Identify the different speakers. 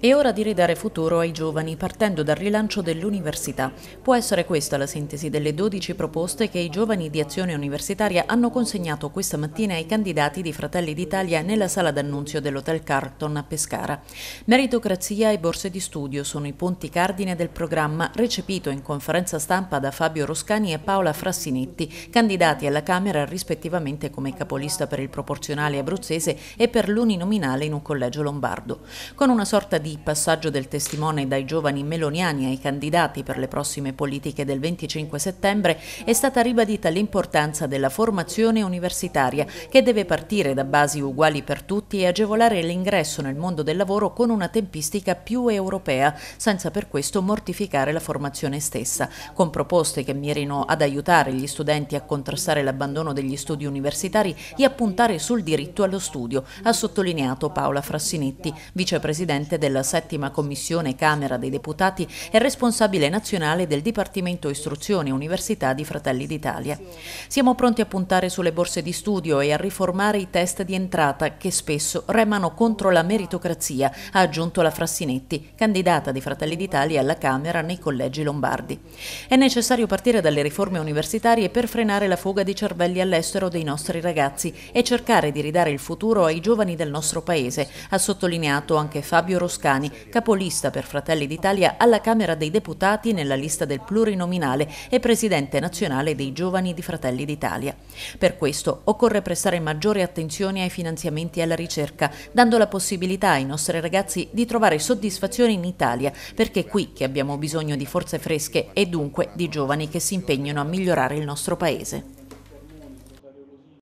Speaker 1: È ora di ridare futuro ai giovani partendo dal rilancio dell'università. Può essere questa la sintesi delle 12 proposte che i giovani di Azione Universitaria hanno consegnato questa mattina ai candidati di Fratelli d'Italia nella sala d'annunzio dell'Hotel Carlton a Pescara. Meritocrazia e borse di studio sono i punti cardine del programma recepito in conferenza stampa da Fabio Roscani e Paola Frassinetti, candidati alla Camera rispettivamente come capolista per il proporzionale abruzzese e per l'uninominale in un collegio lombardo. Con una sorta di di passaggio del testimone dai giovani meloniani ai candidati per le prossime politiche del 25 settembre è stata ribadita l'importanza della formazione universitaria che deve partire da basi uguali per tutti e agevolare l'ingresso nel mondo del lavoro con una tempistica più europea, senza per questo mortificare la formazione stessa, con proposte che mirino ad aiutare gli studenti a contrastare l'abbandono degli studi universitari e a puntare sul diritto allo studio, ha sottolineato Paola Frassinetti, vicepresidente della della settima commissione Camera dei Deputati e responsabile nazionale del Dipartimento Istruzione Università di Fratelli d'Italia. Siamo pronti a puntare sulle borse di studio e a riformare i test di entrata che spesso remano contro la meritocrazia, ha aggiunto la Frassinetti, candidata di Fratelli d'Italia alla Camera nei collegi lombardi. È necessario partire dalle riforme universitarie per frenare la fuga di cervelli all'estero dei nostri ragazzi e cercare di ridare il futuro ai giovani del nostro paese, ha sottolineato anche Fabio Roscano Toscani, capolista per Fratelli d'Italia alla Camera dei Deputati nella lista del plurinominale e presidente nazionale dei giovani di Fratelli d'Italia. Per questo occorre prestare maggiore attenzione ai finanziamenti e alla ricerca, dando la possibilità ai nostri ragazzi di trovare soddisfazione in Italia, perché è qui che abbiamo bisogno di forze fresche e dunque di giovani che si impegnino a migliorare il nostro paese.